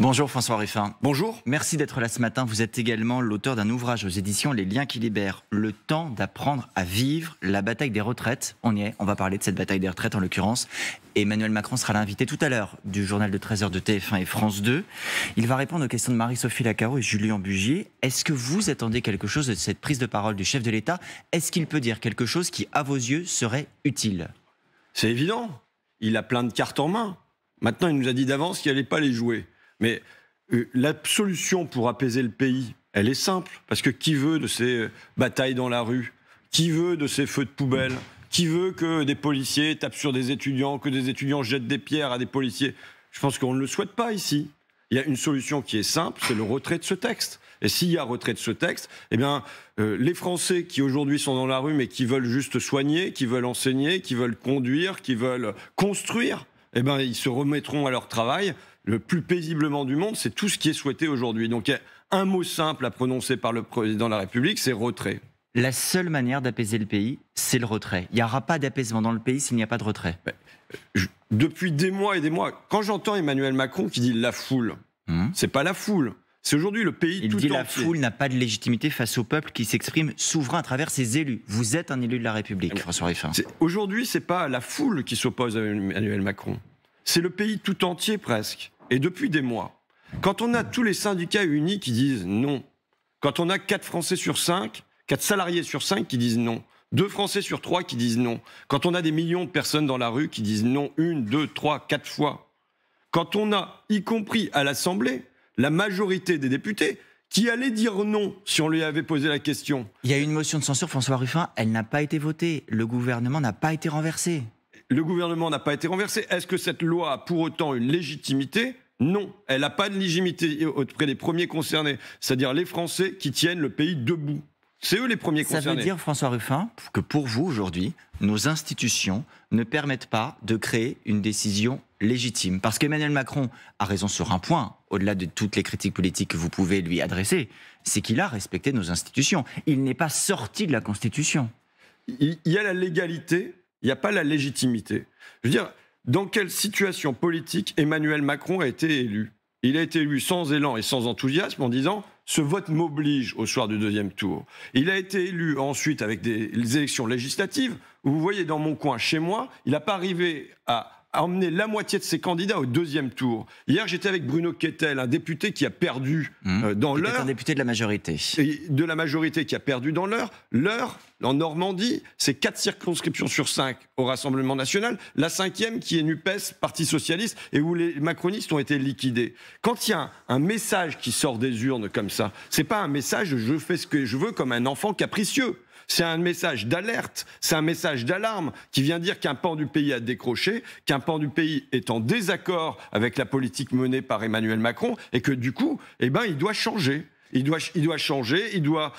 Bonjour François Ruffin. Bonjour. Merci d'être là ce matin. Vous êtes également l'auteur d'un ouvrage aux éditions Les liens qui libèrent. Le temps d'apprendre à vivre la bataille des retraites. On y est, on va parler de cette bataille des retraites en l'occurrence. Emmanuel Macron sera l'invité tout à l'heure du journal de 13h de TF1 et France 2. Il va répondre aux questions de Marie-Sophie Lacaro et Julien Bugier. Est-ce que vous attendez quelque chose de cette prise de parole du chef de l'État Est-ce qu'il peut dire quelque chose qui, à vos yeux, serait utile C'est évident. Il a plein de cartes en main. Maintenant, il nous a dit d'avance qu'il n'allait pas les jouer. Mais euh, la solution pour apaiser le pays, elle est simple, parce que qui veut de ces euh, batailles dans la rue Qui veut de ces feux de poubelle Qui veut que des policiers tapent sur des étudiants, que des étudiants jettent des pierres à des policiers Je pense qu'on ne le souhaite pas ici. Il y a une solution qui est simple, c'est le retrait de ce texte. Et s'il y a retrait de ce texte, eh bien, euh, les Français qui aujourd'hui sont dans la rue, mais qui veulent juste soigner, qui veulent enseigner, qui veulent conduire, qui veulent construire, eh bien, ils se remettront à leur travail le plus paisiblement du monde, c'est tout ce qui est souhaité aujourd'hui. Donc un mot simple à prononcer par le président de la République, c'est retrait. La seule manière d'apaiser le pays, c'est le retrait. Il n'y aura pas d'apaisement dans le pays s'il n'y a pas de retrait. Ben, depuis des mois et des mois, quand j'entends Emmanuel Macron qui dit la foule, hmm. c'est pas la foule. C'est aujourd'hui le pays Il dit la foule n'a pas de légitimité face au peuple qui s'exprime souverain à travers ses élus. Vous êtes un élu de la République, eh ben, François Ruffin. Aujourd'hui, c'est pas la foule qui s'oppose à Emmanuel Macron. C'est le pays tout entier presque, et depuis des mois. Quand on a tous les syndicats unis qui disent non, quand on a 4 Français sur 5, 4 salariés sur 5 qui disent non, 2 Français sur 3 qui disent non, quand on a des millions de personnes dans la rue qui disent non une, deux, trois, quatre fois, quand on a, y compris à l'Assemblée, la majorité des députés qui allait dire non si on lui avait posé la question. Il y a eu une motion de censure, François Ruffin, elle n'a pas été votée. Le gouvernement n'a pas été renversé. Le gouvernement n'a pas été renversé. Est-ce que cette loi a pour autant une légitimité non, elle n'a pas de légitimité auprès des premiers concernés, c'est-à-dire les Français qui tiennent le pays debout. C'est eux les premiers concernés. Ça veut dire, François Ruffin, que pour vous, aujourd'hui, nos institutions ne permettent pas de créer une décision légitime. Parce qu'Emmanuel Macron a raison sur un point, au-delà de toutes les critiques politiques que vous pouvez lui adresser, c'est qu'il a respecté nos institutions. Il n'est pas sorti de la Constitution. Il y a la légalité il n'y a pas la légitimité. Je veux dire, dans quelle situation politique Emmanuel Macron a été élu Il a été élu sans élan et sans enthousiasme en disant ce vote m'oblige au soir du deuxième tour. Il a été élu ensuite avec des élections législatives. Vous voyez dans mon coin, chez moi, il n'a pas arrivé à a emmené la moitié de ses candidats au deuxième tour. Hier, j'étais avec Bruno Quetel, un député qui a perdu mmh. euh, dans l'heure. un député de la majorité. de la majorité qui a perdu dans l'heure. L'heure, en Normandie, c'est quatre circonscriptions sur cinq au Rassemblement national. La cinquième qui est NUPES, Parti socialiste, et où les macronistes ont été liquidés. Quand il y a un, message qui sort des urnes comme ça, c'est pas un message je fais ce que je veux comme un enfant capricieux. C'est un message d'alerte, c'est un message d'alarme qui vient dire qu'un pan du pays a décroché, qu'un pan du pays est en désaccord avec la politique menée par Emmanuel Macron et que du coup, eh ben, il doit changer. Il doit, il doit changer, il doit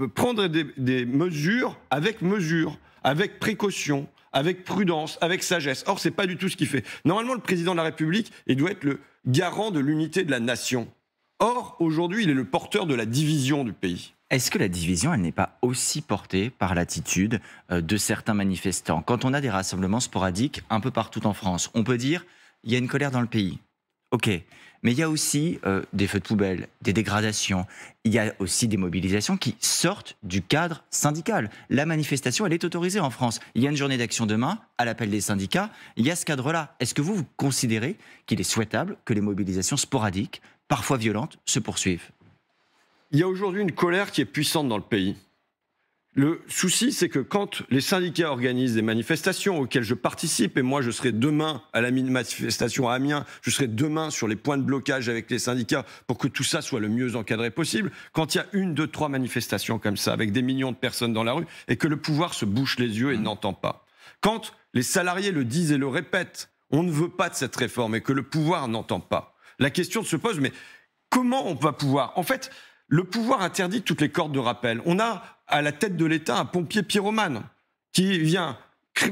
euh, prendre des, mesures avec mesure, avec précaution, avec prudence, avec sagesse. Or, ce n'est pas du tout ce qu'il fait. Normalement, le président de la République, il doit être le garant de l'unité de la nation. Or, aujourd'hui, il est le porteur de la division du pays. Est-ce que la division, elle n'est pas aussi portée par l'attitude euh, de certains manifestants Quand on a des rassemblements sporadiques un peu partout en France, on peut dire il y a une colère dans le pays. Ok, mais il y a aussi euh, des feux de poubelle, des dégradations, il y a aussi des mobilisations qui sortent du cadre syndical. La manifestation, elle est autorisée en France. Il y a une journée d'action demain, à l'appel des syndicats, il y a ce cadre-là. Est-ce que vous considérez qu'il est souhaitable que les mobilisations sporadiques, parfois violentes, se poursuivent il y a aujourd'hui une colère qui est puissante dans le pays. Le souci, c'est que quand les syndicats organisent des manifestations auxquelles je participe, et moi je serai demain à la manifestation à Amiens, je serai demain sur les points de blocage avec les syndicats pour que tout ça soit le mieux encadré possible, quand il y a une, deux, trois manifestations comme ça, avec des millions de personnes dans la rue, et que le pouvoir se bouche les yeux et n'entend pas, quand les salariés le disent et le répètent, on ne veut pas de cette réforme et que le pouvoir n'entend pas, la question se pose, mais comment on va pouvoir En fait, le pouvoir interdit toutes les cordes de rappel. On a à la tête de l'État un pompier pyromane qui vient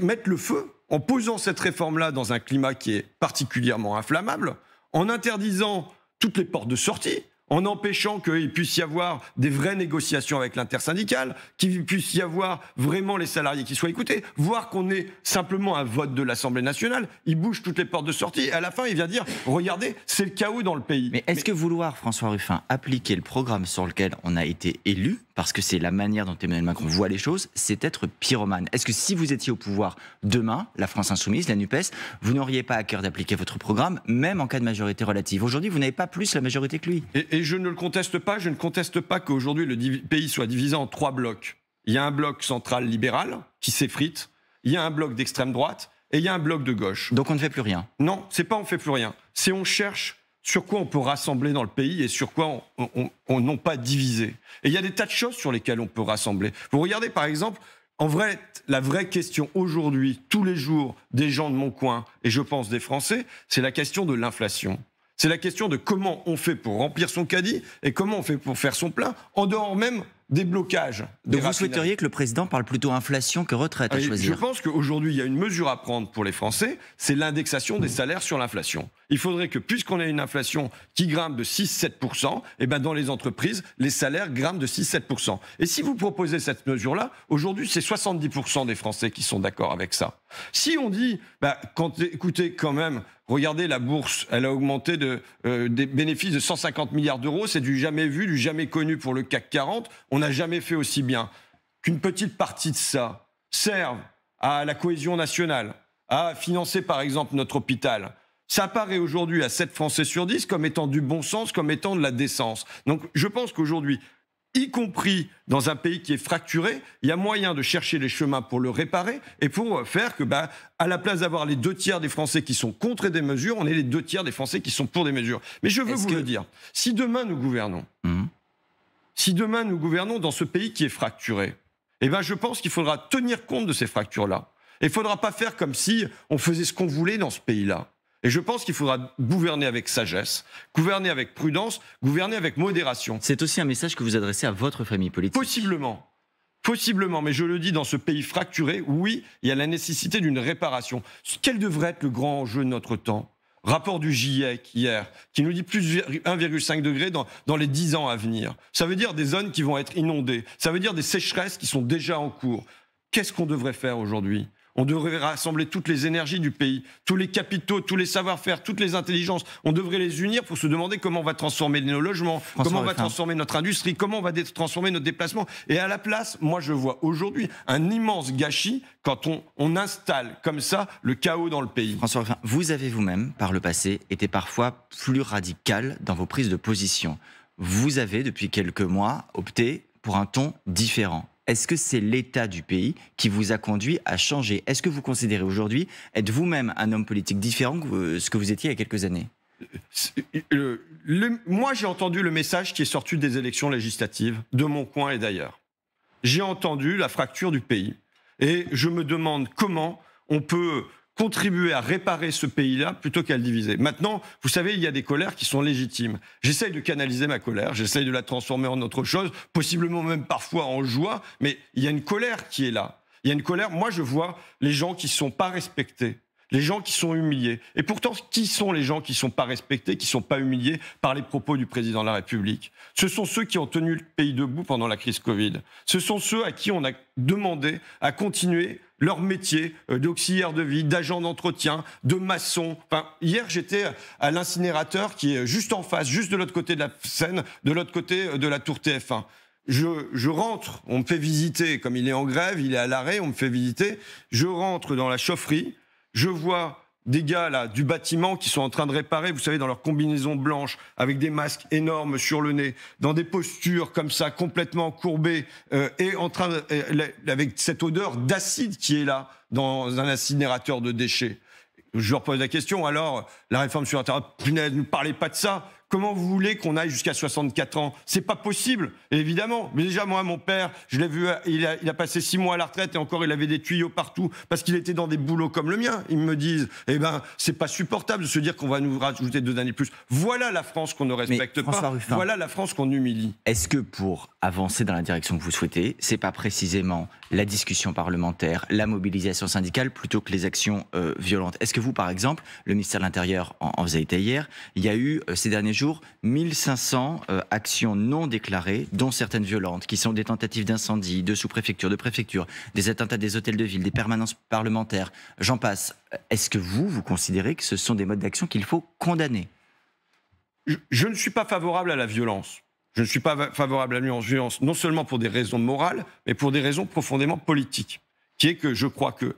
mettre le feu en posant cette réforme-là dans un climat qui est particulièrement inflammable, en interdisant toutes les portes de sortie, en empêchant qu'il puisse y avoir des vraies négociations avec l'intersyndicale, qu'il puisse y avoir vraiment les salariés qui soient écoutés, voire qu'on ait simplement un vote de l'Assemblée nationale, il bouge toutes les portes de sortie, et à la fin, il vient dire, regardez, c'est le chaos dans le pays. Mais est-ce que vouloir, François Ruffin, appliquer le programme sur lequel on a été élu, parce que c'est la manière dont Emmanuel Macron voit les choses, c'est être pyromane. Est-ce que si vous étiez au pouvoir demain, la France insoumise, la NUPES, vous n'auriez pas à cœur d'appliquer votre programme, même en cas de majorité relative Aujourd'hui, vous n'avez pas plus la majorité que lui je ne le conteste pas. Je ne conteste pas qu'aujourd'hui le pays soit divisé en trois blocs. Il y a un bloc central libéral qui s'effrite, il y a un bloc d'extrême droite et il y a un bloc de gauche. Donc on ne fait plus rien Non, c'est pas on ne fait plus rien. C'est on cherche sur quoi on peut rassembler dans le pays et sur quoi on n'ont pas divisé. Et il y a des tas de choses sur lesquelles on peut rassembler. Vous regardez par exemple en vrai, la vraie question aujourd'hui, tous les jours, des gens de mon coin, et je pense des Français, c'est la question de l'inflation. C'est la question de comment on fait pour remplir son caddie et comment on fait pour faire son plein, en dehors même des blocages. De Donc vous souhaiteriez que le président parle plutôt inflation que retraite à choisir Je pense qu'aujourd'hui, il y a une mesure à prendre pour les Français, c'est l'indexation des salaires sur l'inflation. Il faudrait que, puisqu'on a une inflation qui grimpe de 6-7%, et eh ben dans les entreprises, les salaires grimpent de 6-7%. Et si vous proposez cette mesure-là, aujourd'hui, c'est 70% des Français qui sont d'accord avec ça. Si on dit, bah quand, écoutez, quand même, Regardez, la bourse, elle a augmenté euh, des bénéfices de 150 milliards d'euros. C'est du jamais vu, du jamais connu pour le CAC 40. On n'a jamais fait aussi bien. Qu'une petite partie de ça serve à la cohésion nationale, à financer par exemple notre hôpital. Ça apparaît aujourd'hui à 7 Français sur 10 comme étant du bon sens, comme étant de la décence. Donc je pense qu'aujourd'hui, y compris dans un pays qui est fracturé, il y a moyen de chercher les chemins pour le réparer et pour faire que, bah, à la place d'avoir les deux tiers des Français qui sont contre des mesures, on ait les deux tiers des Français qui sont pour des mesures. Mais je veux vous le dire, si demain nous gouvernons, hum. si demain nous gouvernons dans ce pays qui est fracturé, eh ben je pense qu'il faudra tenir compte de ces fractures-là. Il ne faudra pas faire comme si on faisait ce qu'on voulait dans ce pays-là. Et je pense qu'il faudra gouverner avec sagesse, gouverner avec prudence, gouverner avec modération. C'est aussi un message que vous adressez à votre famille politique. Possiblement. Possiblement, mais je le dis, dans ce pays fracturé, oui, il y a la nécessité d'une réparation. Quel devrait être le grand enjeu de notre temps Rapport du GIEC e hier, qui nous dit plus 1,5 degré dans, dans les 10 ans à venir. Ça veut dire des zones qui vont être inondées. Ça veut dire des sécheresses qui sont déjà en cours. Qu'est-ce qu'on devrait faire aujourd'hui on devrait rassembler toutes les énergies du pays, tous les capitaux, tous les savoir-faire, toutes les intelligences. On devrait les unir pour se demander comment on va transformer nos logements, comment on va transformer notre industrie, comment on va transformer nos déplacements Et à la place, moi, je vois aujourd'hui un immense gâchis quand on, on, installe comme ça le chaos dans le pays. François Ruffin, vous avez vous-même, par le passé, été parfois plus radical dans vos prises de position. Vous avez, depuis quelques mois, opté pour un ton différent. Est-ce que c'est l'état du pays qui vous a conduit à changer Est-ce que vous considérez aujourd'hui être vous-même un homme politique différent de euh, ce que vous étiez il y a quelques années euh, Moi, j'ai entendu le message qui est sorti des élections législatives, de mon coin et d'ailleurs. J'ai entendu la fracture du pays. Et je me demande comment on peut contribuer à réparer ce pays-là plutôt qu'à le diviser. Maintenant, vous savez, il y a des colères qui sont légitimes. J'essaye de canaliser ma colère, j'essaye de la transformer en autre chose, possiblement même parfois en joie, mais il y a une colère qui est là. Il y a une colère. Moi, je vois les gens qui ne sont pas respectés les gens qui sont humiliés. Et pourtant, qui sont les gens qui ne sont pas respectés, qui ne sont pas humiliés par les propos du président de la République Ce sont ceux qui ont tenu le pays debout pendant la crise Covid. Ce sont ceux à qui on a demandé à continuer leur métier euh, d'auxiliaire de vie, d'agent d'entretien, de maçon. Enfin, hier, j'étais à l'incinérateur qui est juste en face, juste de l'autre côté de la scène, de l'autre côté euh, de la tour TF1. Je, je, rentre, on me fait visiter, comme il est en grève, il est à l'arrêt, on me fait visiter. Je rentre dans la chaufferie, je vois des gars là du bâtiment qui sont en train de réparer, vous savez, dans leur combinaison blanche, avec des masques énormes sur le nez, dans des postures comme ça, complètement courbées, euh, et en train euh, avec cette odeur d'acide qui est là dans un incinérateur de déchets. Je leur pose la question, alors, la réforme sur Internet, punaise, ne parlez pas de ça. Comment vous voulez qu'on aille jusqu'à 64 ans C'est pas possible, évidemment. Mais déjà, moi, mon père, je l'ai vu, euh, il a, passé six mois à la retraite et encore, il avait des tuyaux partout parce qu'il était dans des boulots comme le mien. Ils me disent, eh ben, c'est pas supportable de se dire qu'on va nous rajouter deux années plus. Voilà la France qu'on ne respecte pas. voilà la France qu'on humilie. Est-ce que pour avancer dans la direction que vous souhaitez, c'est pas précisément la discussion parlementaire, la mobilisation syndicale plutôt que les actions euh, violentes Est-ce que vous, par exemple, le ministère de l'Intérieur en, a été hier, il y a eu euh, ces derniers jours 1500 euh, actions non déclarées, dont certaines violentes, qui sont des tentatives d'incendie, de sous-préfecture, de préfecture, des attentats des hôtels de ville, des permanences parlementaires, j'en passe. Est-ce que vous, vous considérez que ce sont des modes d'action qu'il faut condamner je, ne suis pas favorable à la violence. Je ne suis pas favorable à la violence, non seulement pour des raisons morales, mais pour des raisons profondément politiques, qui est que je crois que,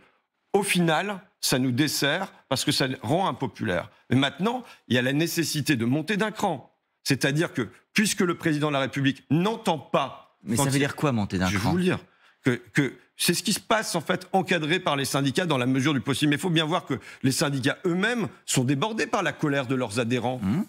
au final, ça nous dessert parce que ça rend impopulaire. Mais maintenant, il y a la nécessité de monter d'un cran. C'est-à-dire que, puisque le président de la République n'entend pas. Mais ça veut dire quoi, monter d'un cran Je vais vous lire. Que, c'est ce qui se passe, en fait, encadré par les syndicats dans la mesure du possible. Mais il faut bien voir que les syndicats eux-mêmes sont débordés par la colère de leurs adhérents. Hum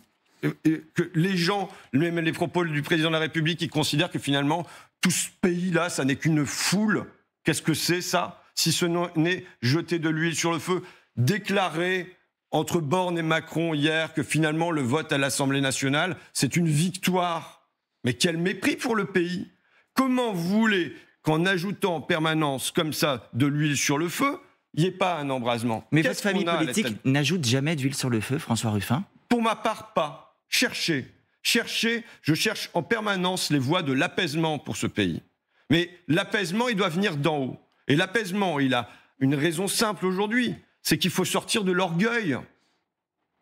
et que les gens, même les propos du président de la République, ils considèrent que finalement, tout ce pays-là, ça n'est qu'une foule. Qu'est-ce que c'est ça si ce n'est jeter de l'huile sur le feu, déclarer entre Borne et Macron hier que finalement le vote à l'Assemblée nationale, c'est une victoire. Mais quel mépris pour le pays Comment vous voulez qu'en ajoutant en permanence comme ça de l'huile sur le feu, il n'y ait pas un embrasement Mais votre famille politique n'ajoute jamais d'huile sur le feu, François Ruffin Pour ma part, pas. Cherchez. Cherchez. Je cherche en permanence les voies de l'apaisement pour ce pays. Mais l'apaisement, il doit venir d'en haut. Et l'apaisement, il a une raison simple aujourd'hui, c'est qu'il faut sortir de l'orgueil.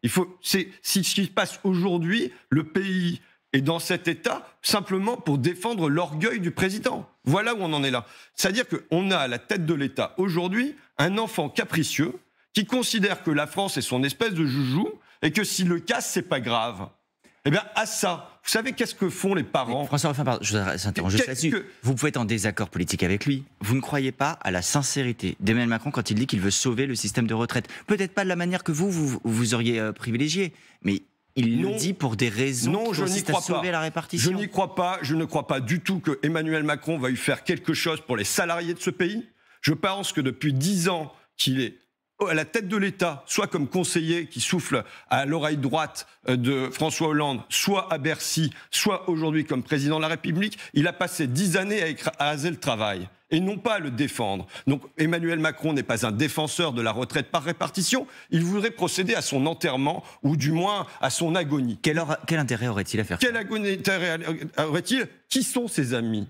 Il faut, c'est ce qui se passe aujourd'hui, le pays est dans cet état simplement pour défendre l'orgueil du président. Voilà où on en est là. C'est-à-dire qu'on a à la tête de l'État aujourd'hui un enfant capricieux qui considère que la France est son espèce de joujou et que si le casse, c'est pas grave. Eh bien, à ça, vous savez qu'est-ce que font les parents François Ruffin, je vous s'interroger là-dessus. Vous pouvez être en désaccord politique avec lui. Vous ne croyez pas à la sincérité d'Emmanuel Macron quand il dit qu'il veut sauver le système de retraite. Peut-être pas de la manière que vous, vous, auriez euh, privilégié. mais il le dit pour des raisons non, je n'y crois sauver pas. la répartition. Je n'y crois pas. Je ne crois pas du tout que Emmanuel Macron va y faire quelque chose pour les salariés de ce pays. Je pense que depuis dix ans qu'il est Oh, à la tête de l'État, soit comme conseiller qui souffle à l'oreille droite euh, de François Hollande, soit à Bercy, soit aujourd'hui comme président de la République, il a passé dix années à, haser le travail et non pas à le défendre. Donc Emmanuel Macron n'est pas un défenseur de la retraite par répartition, il voudrait procéder à son enterrement ou du moins à son agonie. Quel, intérêt aurait-il à faire Quel intérêt euh, aurait-il Qui sont ses amis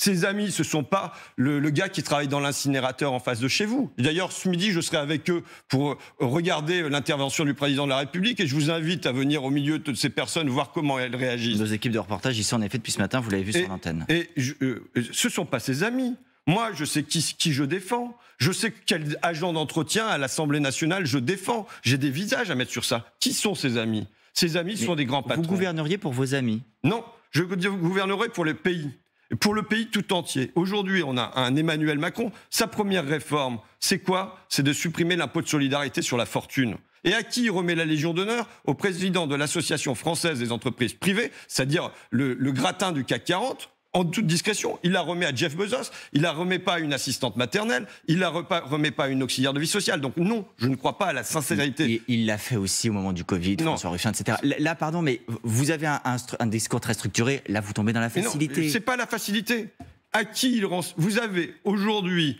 ses amis, ce sont pas le, gars qui travaille dans l'incinérateur en face de chez vous. D'ailleurs, ce midi, je serai avec eux pour regarder l'intervention du président de la République et je vous invite à venir au milieu de ces personnes voir comment elles réagissent. Nos équipes de reportage ici, en effet, depuis ce matin, vous l'avez vu sur l'antenne. Et euh, ce sont pas ses amis. Moi, je sais qui, je défends. Je sais quel agent d'entretien à l'Assemblée nationale je défends. J'ai des visages à mettre sur ça. Qui sont ses amis Ses amis sont des grands patrons. Vous gouverneriez pour vos amis Non, je gouvernerai pour le pays pour le pays tout entier. Aujourd'hui, on a un Emmanuel Macron. Sa première réforme, c'est quoi C'est de supprimer l'impôt de solidarité sur la fortune. Et à qui il remet la Légion d'honneur Au président de l'Association française des entreprises privées, c'est-à-dire le, le gratin du CAC 40, en toute discrétion. Il la remet à Jeff Bezos, il la remet pas à une assistante maternelle, il la remet pas à une auxiliaire de vie sociale. Donc non, je ne crois pas à la sincérité. Et Il l'a fait aussi au moment du Covid, François Ruffin, etc. Là, pardon, mais vous avez un, discours très structuré, là vous tombez dans la facilité. C'est pas la facilité. À qui il Vous avez aujourd'hui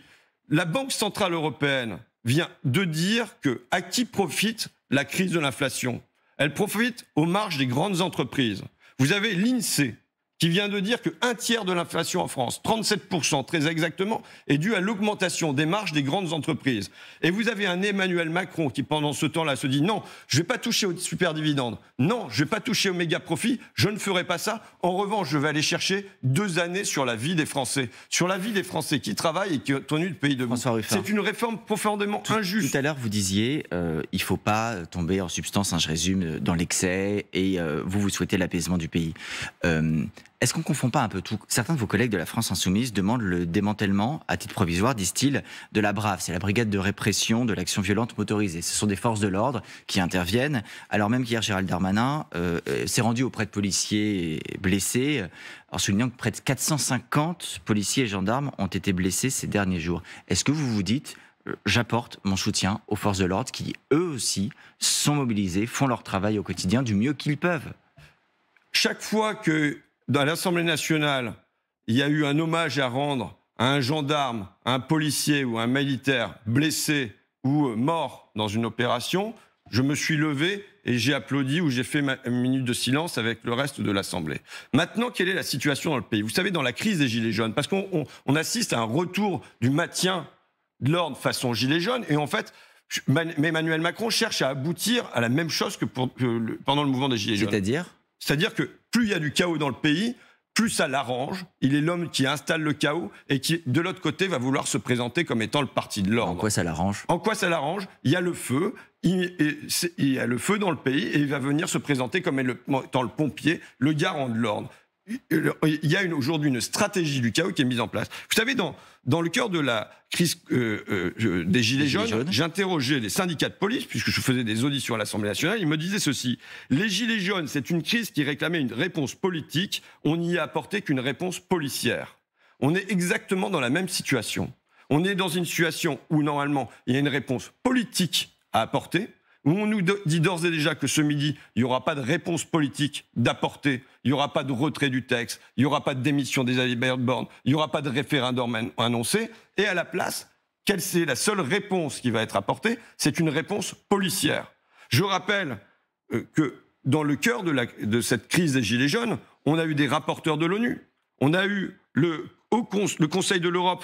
la Banque centrale européenne vient de dire que à qui profite la crise de l'inflation Elle profite aux marges des grandes entreprises. Vous avez l'INSEE e qui vient de dire qu'un tiers de l'inflation en France, 37% très exactement, est due à l'augmentation des marges des grandes entreprises. Et vous avez un Emmanuel Macron qui, pendant ce temps-là, se dit non, je ne vais pas toucher aux super non, je ne vais pas toucher aux méga profits, je ne ferai pas ça. En revanche, je vais aller chercher deux années sur la vie des Français, sur la vie des Français qui travaillent et qui ont tenu le pays debout. C'est une réforme profondément injuste. Tout à l'heure, vous disiez, euh, il ne faut pas tomber en substance, hein, je résume, dans l'excès, et euh, vous, vous souhaitez l'apaisement du pays. Euh, est-ce qu'on confond pas un peu tout Certains de vos collègues de la France Insoumise demandent le démantèlement, à titre provisoire, disent-ils, de la BRAVE. C'est la brigade de répression de l'action violente motorisée. Ce sont des forces de l'ordre qui interviennent, alors même qu'hier, Gérald Darmanin euh, euh, s'est rendu auprès de policiers blessés, euh, en soulignant que près de 450 policiers et gendarmes ont été blessés ces derniers jours. Est-ce que vous vous dites, j'apporte mon soutien aux forces de l'ordre qui, eux aussi, sont mobilisés, font leur travail au quotidien du mieux qu'ils peuvent. Chaque fois que dans l'Assemblée nationale, il y a eu un hommage à rendre à un gendarme, à un policier ou à un militaire blessé ou mort dans une opération, je me suis levé et j'ai applaudi ou j'ai fait une minute de silence avec le reste de l'Assemblée. Maintenant, quelle est la situation dans le pays Vous savez, dans la crise des Gilets jaunes, parce qu'on assiste à un retour du maintien de l'ordre façon Gilets jaunes, et en fait, Emmanuel Macron cherche à aboutir à la même chose que, pour, que pendant le mouvement des Gilets jaunes. C'est-à-dire c'est-à-dire que plus il y a du chaos dans le pays, plus ça l'arrange. Il est l'homme qui installe le chaos et qui, de l'autre côté, va vouloir se présenter comme étant le parti de l'ordre. En quoi ça l'arrange En quoi ça l'arrange Il y a le feu, il, y a le feu dans le pays et il va venir se présenter comme étant le pompier, le garant de l'ordre il y a aujourd'hui une stratégie du chaos qui est mise en place. Vous savez, dans, le cœur de la crise euh, euh, des Gilets, jaunes, jaunes. j'interrogeais les syndicats de police, puisque je faisais des auditions à l'Assemblée nationale, ils me disaient ceci. Les Gilets jaunes, c'est une crise qui réclamait une réponse politique, on n'y a apporté qu'une réponse policière. On est exactement dans la même situation. On est dans une situation où, normalement, il y a une réponse politique à apporter, où on nous dit d'ores et déjà que ce midi, il n'y aura pas de réponse politique d'apporter il n'y aura pas de retrait du texte, il n'y aura pas de démission des de Borne, il n'y aura pas de référendum annoncé. Et à la place, quelle c'est la seule réponse qui va être apportée C'est une réponse policière. Je rappelle euh, que dans le cœur de, cette crise des Gilets jaunes, on a eu des rapporteurs de l'ONU, on a eu le, le Conseil de l'Europe,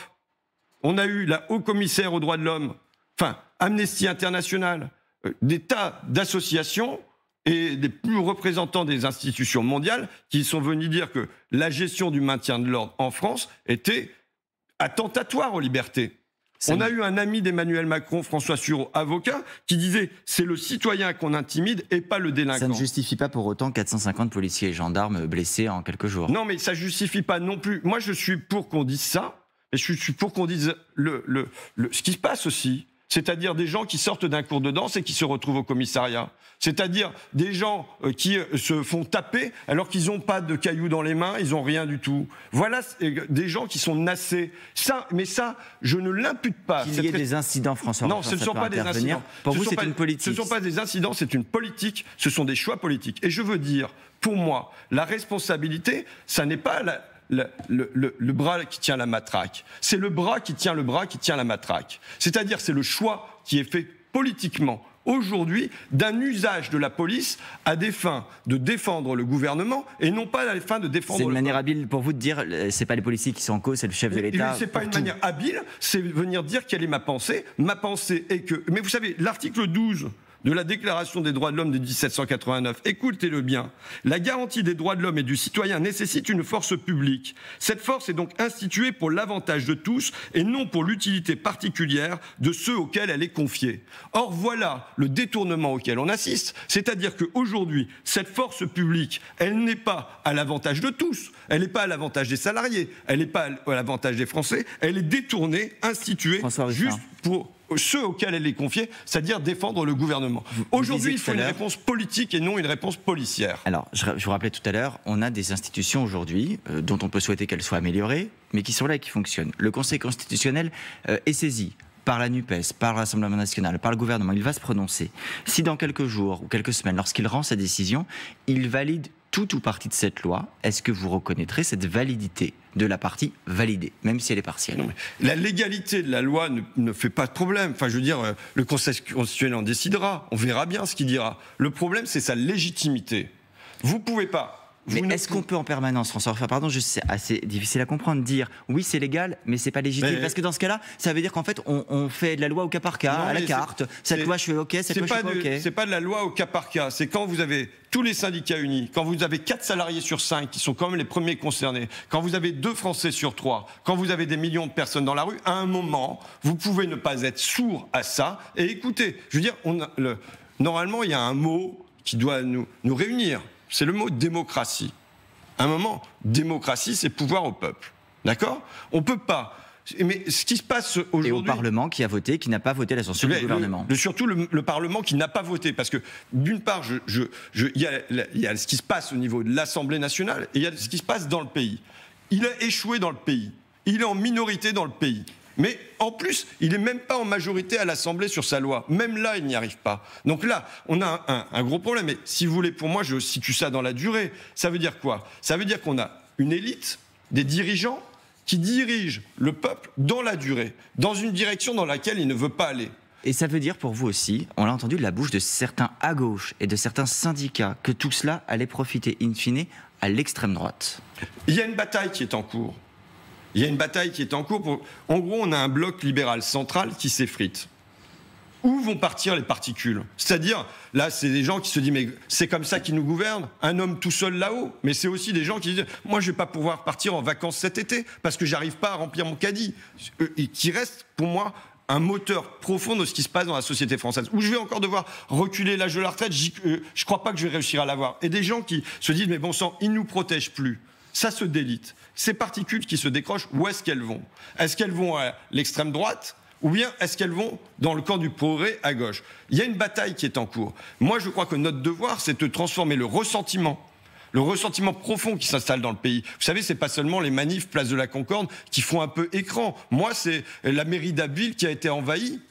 on a eu la haut-commissaire aux droits de l'homme, enfin, Amnesty International, euh, des tas d'associations et des plus représentants des institutions mondiales qui sont venus dire que la gestion du maintien de l'ordre en France était attentatoire aux libertés. On a eu un ami d'Emmanuel Macron, François Sureau, avocat, qui disait c'est le citoyen qu'on intimide et pas le délinquant. Ça ne justifie pas pour autant 450 policiers et gendarmes blessés en quelques jours. Non, mais ça justifie pas non plus. Moi, je suis pour qu'on dise ça, mais je suis pour qu'on dise ce qui se passe aussi c'est-à-dire des gens qui sortent d'un cours de danse et qui se retrouvent au commissariat, c'est-à-dire des gens euh, qui euh, se font taper alors qu'ils n'ont pas de cailloux dans les mains, ils n'ont rien du tout. Voilà euh, des gens qui sont nassés. Ça, mais ça, je ne l'impute pas. Qu'il y ait des incidents, François. Non, ce ne sont pas des incidents. Pour vous, c'est une politique. Ce ne sont pas des incidents, c'est une politique. Ce sont des choix politiques. Et je veux dire, pour moi, la responsabilité, ça n'est pas la, le, bras qui tient la matraque. C'est le bras qui tient le bras qui tient la matraque. C'est-à-dire c'est le choix qui est fait politiquement aujourd'hui d'un usage de la police à des fins de défendre le gouvernement et non pas à des fins de défendre. C'est une manière habile pour vous de dire euh, c'est pas les policiers qui sont en cause, c'est le chef de l'État. C'est pas une manière habile, c'est venir dire quelle est ma pensée. Ma pensée est que. Mais vous savez, l'article 12 de la Déclaration des droits de l'homme de 1789, écoutez-le bien, la garantie des droits de l'homme et du citoyen nécessite une force publique. Cette force est donc instituée pour l'avantage de tous et non pour l'utilité particulière de ceux auxquels elle est confiée. Or voilà le détournement auquel on assiste, c'est-à-dire qu'aujourd'hui, cette force publique, elle n'est pas à l'avantage de tous, elle n'est pas à l'avantage des salariés, elle n'est pas à l'avantage des Français, elle est détournée, instituée, juste pour ceux auxquels elle est confiée, c'est-à-dire défendre le gouvernement. Aujourd'hui, il faut une réponse politique et non une réponse policière. Alors, je, vous rappelais tout à l'heure, on a des institutions aujourd'hui euh, dont on peut souhaiter qu'elles soient améliorées, mais qui sont là et qui fonctionnent. Le Conseil constitutionnel euh, est saisi par la NUPES, par l'Assemblée nationale, par le gouvernement, il va se prononcer. Si dans quelques jours ou quelques semaines, lorsqu'il rend sa décision, il valide tout ou partie de cette loi, est-ce que vous reconnaîtrez cette validité de la partie validée, même si elle est partielle. la légalité de la loi ne, ne, fait pas de problème. Enfin, je veux dire, euh, le Conseil constitutionnel en décidera. On verra bien ce qu'il dira. Le problème, c'est sa légitimité. Vous pouvez pas mais est-ce qu'on peut en permanence, François enfin, pardon, ah, c'est assez difficile à comprendre, dire oui c'est légal, mais c'est pas légitime, parce que dans ce cas-là, ça veut dire qu'en fait on, fait de la loi au cas par cas, à la carte. Cette loi je fais ok, cette loi je pas ok. C'est pas de la loi au cas par cas. C'est quand vous avez tous les syndicats unis, quand vous avez quatre salariés sur cinq qui sont quand même les premiers concernés, quand vous avez deux Français sur trois, quand vous avez des millions de personnes dans la rue, à un moment, vous pouvez ne pas être sourd à ça et écoutez. Je veux dire, on le, normalement, il y a un mot qui doit nous, nous réunir c'est le mot démocratie. un moment, démocratie, c'est pouvoir au peuple. D'accord On ne peut pas. Mais ce qui se passe aujourd'hui. Et au Parlement qui a voté, qui n'a pas voté la censure du gouvernement. surtout le, Parlement qui n'a pas voté. Parce que, d'une part, il y, a ce qui se passe au niveau de l'Assemblée nationale et il y a ce qui se passe dans le pays. Il a échoué dans le pays. Il est en minorité dans le pays. Mais en plus, il n'est même pas en majorité à l'Assemblée sur sa loi. Même là, il n'y arrive pas. Donc là, on a un, gros problème. Mais si vous voulez, pour moi, je situe ça dans la durée. Ça veut dire quoi Ça veut dire qu'on a une élite, des dirigeants qui dirigent le peuple dans la durée, dans une direction dans laquelle il ne veut pas aller. Et ça veut dire pour vous aussi, on l'a entendu de la bouche de certains à gauche et de certains syndicats, que tout cela allait profiter in fine à l'extrême droite. Il y a une bataille qui est en cours. Il y a une bataille qui est en cours. En gros, on a un bloc libéral central qui s'effrite. Où vont partir les particules C'est-à-dire, là, c'est des gens qui se disent, mais c'est comme ça qu'ils nous gouvernent Un homme tout seul là-haut Mais c'est aussi des gens qui disent, moi, je vais pas pouvoir partir en vacances cet été parce que j'arrive pas à remplir mon caddie. Euh, et qui reste, pour moi, un moteur profond de ce qui se passe dans la société française. Où je vais encore devoir reculer l'âge de la retraite, euh, je ne crois pas que je vais réussir à l'avoir. Et des gens qui se disent, mais bon sang, ils ne nous protège plus ça se délite. Ces particules qui se décrochent, où est-ce qu'elles vont Est-ce qu'elles vont à l'extrême droite ou bien est-ce qu'elles vont dans le camp du progrès à gauche Il y a une bataille qui est en cours. Moi, je crois que notre devoir, c'est de transformer le ressentiment le ressentiment profond qui s'installe dans le pays. Vous savez, ce n'est pas seulement les manifs place de la Concorde qui font un peu écran. Moi, c'est la mairie d'Abbeville qui a été envahie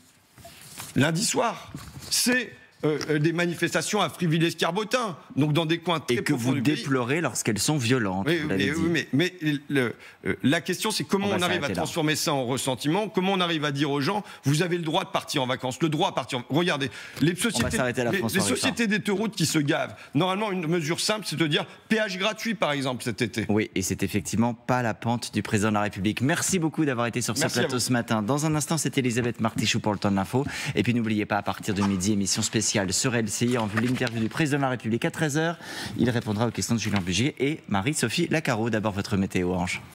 lundi soir. C'est euh, euh, des manifestations à Friville-Escarbotin, donc dans des coins très Et que vous déplorez lorsqu'elles sont violentes. Mais, oui, mais, mais le, euh, la question, c'est comment ah bah, on, arrive à transformer ça en ressentiment, comment on arrive à dire aux gens, vous avez le droit de partir en vacances, le droit à partir. En... Regardez, les sociétés, la les, les sociétés qui se gavent, normalement, une mesure simple, c'est de dire péage gratuit, par exemple, cet été. Oui, et c'est effectivement pas la pente du président de la République. Merci beaucoup d'avoir été sur ce plateau ce matin. Dans un instant, c'est Elisabeth Martichou pour le temps de l'info. Et puis n'oubliez pas, à partir de midi, émission spéciale spéciale le LCI en vue de l'interview du président de la République à 13h. Il répondra aux questions de Julien Bugier et Marie-Sophie Lacaro. D'abord, votre météo, Ange.